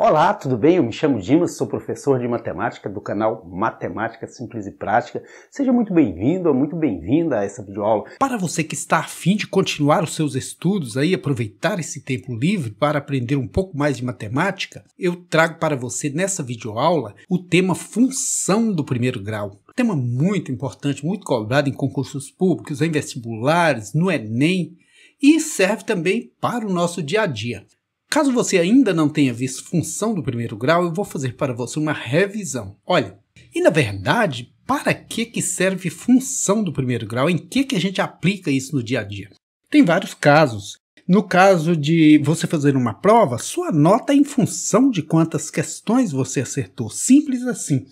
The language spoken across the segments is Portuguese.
Olá, tudo bem? Eu me chamo Dimas, sou professor de matemática do canal Matemática Simples e Prática. Seja muito bem-vindo, muito bem-vinda a essa videoaula. Para você que está afim de continuar os seus estudos aí, aproveitar esse tempo livre para aprender um pouco mais de matemática, eu trago para você nessa videoaula o tema função do primeiro grau tema muito importante, muito cobrado em concursos públicos, em vestibulares, no Enem e serve também para o nosso dia a dia. Caso você ainda não tenha visto função do primeiro grau, eu vou fazer para você uma revisão. Olha, e na verdade, para que, que serve função do primeiro grau? Em que, que a gente aplica isso no dia a dia? Tem vários casos. No caso de você fazer uma prova, sua nota é em função de quantas questões você acertou, simples assim.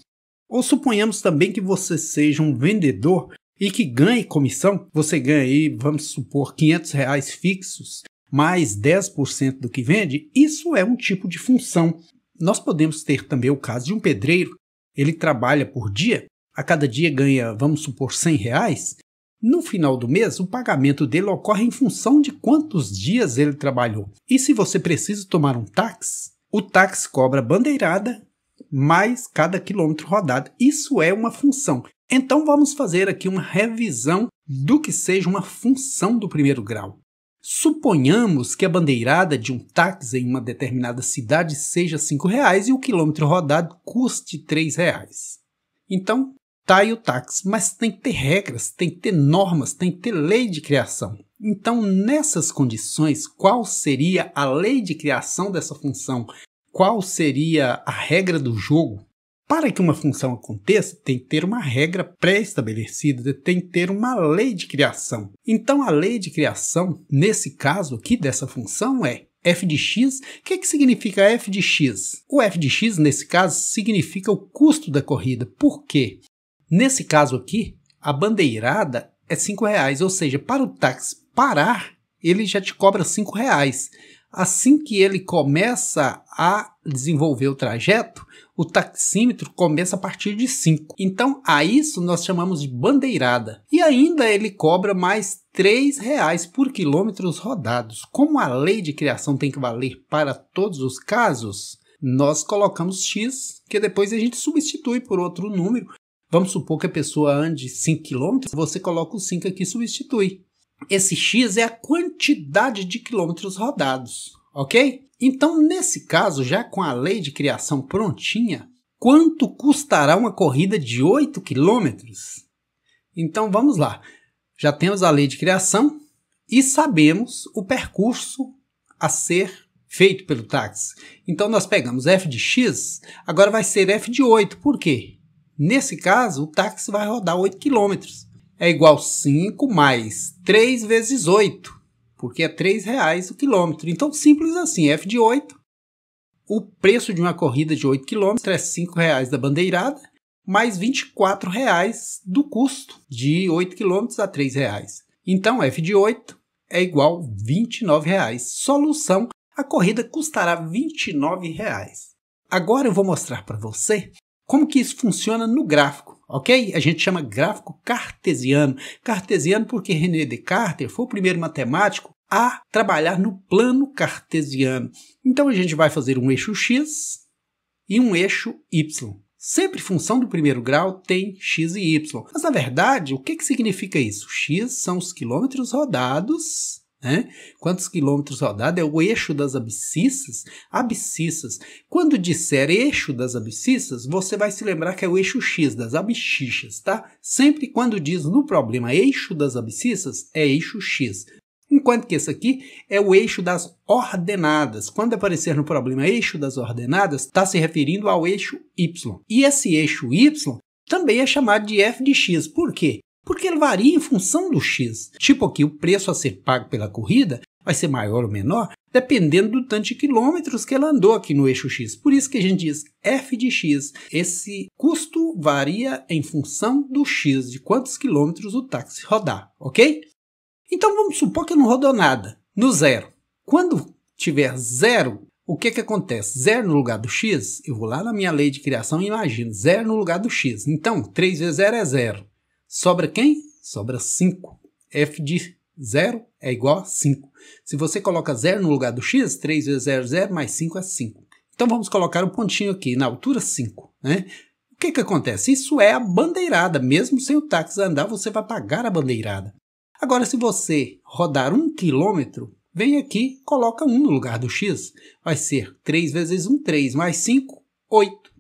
Ou suponhamos também que você seja um vendedor e que ganhe comissão, você ganha aí, vamos supor, 500 reais fixos mais 10% do que vende, isso é um tipo de função. Nós podemos ter também o caso de um pedreiro, ele trabalha por dia, a cada dia ganha, vamos supor, 100 reais. No final do mês, o pagamento dele ocorre em função de quantos dias ele trabalhou. E se você precisa tomar um táxi, o táxi cobra bandeirada mais cada quilômetro rodado. Isso é uma função. Então vamos fazer aqui uma revisão do que seja uma função do primeiro grau. Suponhamos que a bandeirada de um táxi em uma determinada cidade seja R$ 5,00 e o quilômetro rodado custe R$ 3,00. Então, tá aí o táxi, mas tem que ter regras, tem que ter normas, tem que ter lei de criação. Então, nessas condições, qual seria a lei de criação dessa função? Qual seria a regra do jogo? Para que uma função aconteça, tem que ter uma regra pré-estabelecida, tem que ter uma lei de criação. Então, a lei de criação, nesse caso aqui dessa função, é f de x. O que, que significa f de x? O f de x, nesse caso, significa o custo da corrida. Por quê? Nesse caso aqui, a bandeirada é R$ 5,00, ou seja, para o táxi parar, ele já te cobra R$ 5,00. Assim que ele começa a desenvolver o trajeto, o taxímetro começa a partir de 5. Então a isso nós chamamos de bandeirada. E ainda ele cobra mais R$ reais por quilômetros rodados. Como a lei de criação tem que valer para todos os casos, nós colocamos X, que depois a gente substitui por outro número. Vamos supor que a pessoa ande 5 quilômetros. você coloca o 5 aqui e substitui. Esse X é a quantidade de quilômetros rodados ok? Então, nesse caso, já com a lei de criação prontinha, quanto custará uma corrida de 8 quilômetros? Então, vamos lá. Já temos a lei de criação e sabemos o percurso a ser feito pelo táxi. Então, nós pegamos f de x, agora vai ser f de 8. Por quê? Nesse caso, o táxi vai rodar 8 quilômetros. É igual 5 mais 3 vezes 8 porque é R$ reais o quilômetro. Então, simples assim, F de 8. O preço de uma corrida de 8 quilômetros é R$ reais da bandeirada, mais R$ reais do custo de 8 quilômetros a R$ reais. Então, F de 8 é igual R$ 29,00. Solução, a corrida custará R$ 29,00. Agora eu vou mostrar para você como que isso funciona no gráfico ok? A gente chama gráfico cartesiano. Cartesiano porque René Descartes foi o primeiro matemático a trabalhar no plano cartesiano. Então a gente vai fazer um eixo x e um eixo y. Sempre função do primeiro grau tem x e y. Mas na verdade, o que, que significa isso? x são os quilômetros rodados né? Quantos quilômetros rodados é o eixo das abscissas? Abscissas. Quando disser eixo das abscissas, você vai se lembrar que é o eixo X das abscissas, tá? Sempre quando diz no problema eixo das abscissas, é eixo X. Enquanto que esse aqui é o eixo das ordenadas. Quando aparecer no problema eixo das ordenadas, está se referindo ao eixo Y. E esse eixo Y também é chamado de f de x. Por quê? porque ele varia em função do X. Tipo aqui, o preço a ser pago pela corrida vai ser maior ou menor dependendo do tanto de quilômetros que ela andou aqui no eixo X. Por isso que a gente diz F de X. Esse custo varia em função do X, de quantos quilômetros o táxi rodar, ok? Então vamos supor que não rodou nada, no zero. Quando tiver zero, o que, que acontece? Zero no lugar do x, eu vou lá na minha lei de criação e imagino zero no lugar do x. Então, 3 vezes zero é zero. Sobra quem? Sobra 5. F de 0 é igual a 5. Se você coloca 0 no lugar do x, 3 vezes 0 é 0, mais 5 é 5. Então vamos colocar um pontinho aqui, na altura 5. Né? O que, que acontece? Isso é a bandeirada. Mesmo sem o táxi andar, você vai pagar a bandeirada. Agora, se você rodar um quilômetro, vem aqui, coloca 1 no lugar do x. Vai ser 3 vezes 1, 3, mais 5, 8.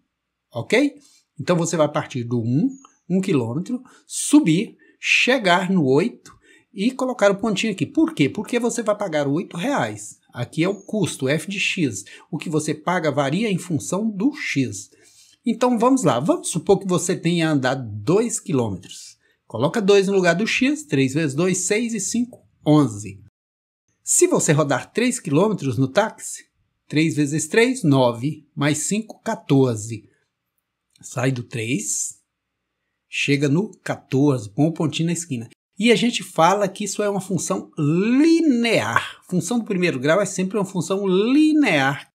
Ok? Então você vai partir do 1 um quilômetro, subir, chegar no 8 e colocar o pontinho aqui. Por quê? Porque você vai pagar R$ reais. Aqui é o custo, F de X. O que você paga varia em função do X. Então vamos lá, vamos supor que você tenha andado 2 km. Coloca 2 no lugar do X, 3 vezes 2, 6 e 5, 11. Se você rodar 3 km no táxi, 3 vezes 3, 9, mais 5, 14. Sai do 3, chega no 14, com o pontinho na esquina. E a gente fala que isso é uma função linear. Função do primeiro grau é sempre uma função linear.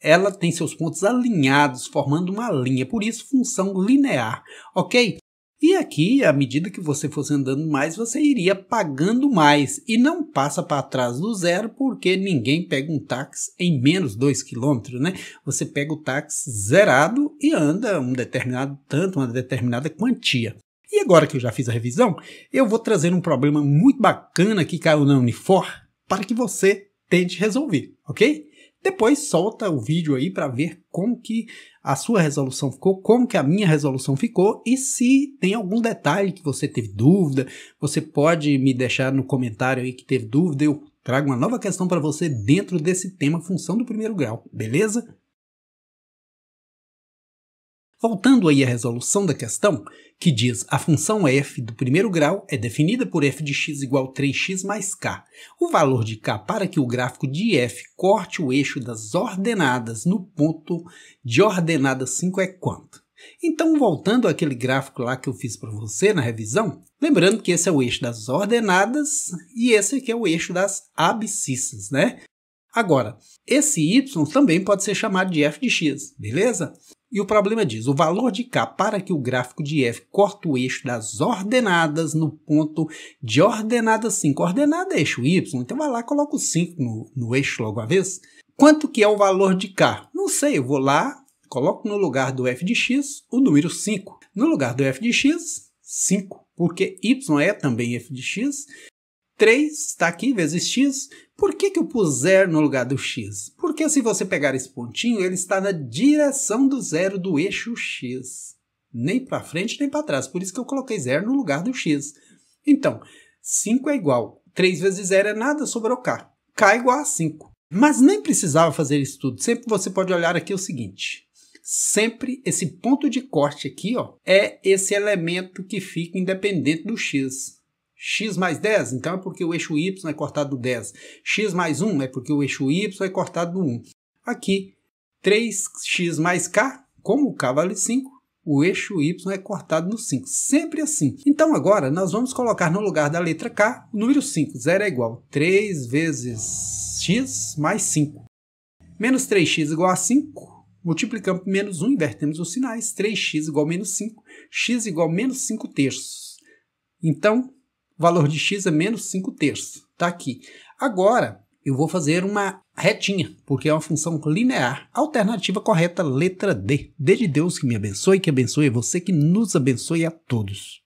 Ela tem seus pontos alinhados, formando uma linha, por isso função linear, ok? E aqui, à medida que você fosse andando mais, você iria pagando mais e não passa para trás do zero, porque ninguém pega um táxi em menos 2 km, né? Você pega o táxi zerado e anda um determinado tanto, uma determinada quantia. E agora que eu já fiz a revisão, eu vou trazer um problema muito bacana que caiu na Unifor para que você tente resolver, ok? Depois solta o vídeo aí para ver como que a sua resolução ficou, como que a minha resolução ficou e se tem algum detalhe que você teve dúvida, você pode me deixar no comentário aí que teve dúvida, eu trago uma nova questão para você dentro desse tema função do primeiro grau, beleza? Voltando aí à resolução da questão, que diz a função é f do primeiro grau é definida por f de x igual a 3x mais k. O valor de k para que o gráfico de f corte o eixo das ordenadas no ponto de ordenada 5 é quanto? Então, voltando àquele gráfico lá que eu fiz para você na revisão, lembrando que esse é o eixo das ordenadas e esse aqui é o eixo das abscissas, né? Agora, esse y também pode ser chamado de f de x, beleza? E o problema diz: o valor de K para que o gráfico de F corta o eixo das ordenadas no ponto de ordenada 5. Ordenada é eixo Y, então vai lá coloca o 5 no, no eixo logo à vez. Quanto que é o valor de K? Não sei, eu vou lá, coloco no lugar do F de X o número 5. No lugar do F de X, 5, porque Y é também F de X. 3 está aqui vezes X, por que, que eu puser no lugar do x? Porque se você pegar esse pontinho, ele está na direção do zero do eixo x. Nem para frente, nem para trás. Por isso que eu coloquei zero no lugar do x. Então, 5 é igual. 3 vezes zero é nada, sobrou k. k é igual a 5. Mas nem precisava fazer isso tudo. Sempre você pode olhar aqui o seguinte. Sempre esse ponto de corte aqui ó, é esse elemento que fica independente do x x mais 10, então é porque o eixo y é cortado do 10. x mais 1 é porque o eixo y é cortado do 1. Aqui, 3x mais k, como k vale 5, o eixo y é cortado no 5, sempre assim. Então agora nós vamos colocar no lugar da letra k o número 5. Zero é igual a 3 vezes x mais 5. Menos 3x igual a 5, multiplicamos por menos 1, invertemos os sinais, 3x igual a menos 5, x igual a menos 5 terços. Então, valor de x é menos 5 terços. Está aqui. Agora, eu vou fazer uma retinha, porque é uma função linear. Alternativa correta, letra D. D de Deus que me abençoe, que abençoe você, que nos abençoe a todos.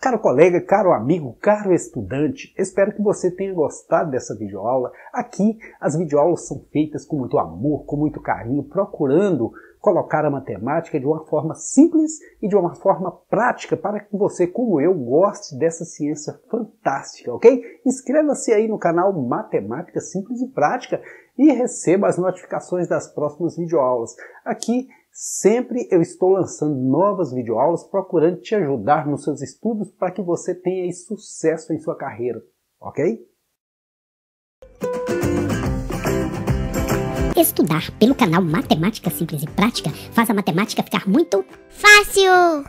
Caro colega, caro amigo, caro estudante, espero que você tenha gostado dessa videoaula. Aqui, as videoaulas são feitas com muito amor, com muito carinho, procurando colocar a matemática de uma forma simples e de uma forma prática para que você, como eu, goste dessa ciência fantástica, ok? Inscreva-se aí no canal Matemática Simples e Prática e receba as notificações das próximas videoaulas. Aqui Sempre eu estou lançando novas videoaulas procurando te ajudar nos seus estudos para que você tenha sucesso em sua carreira, ok? Estudar pelo canal Matemática Simples e Prática faz a matemática ficar muito fácil!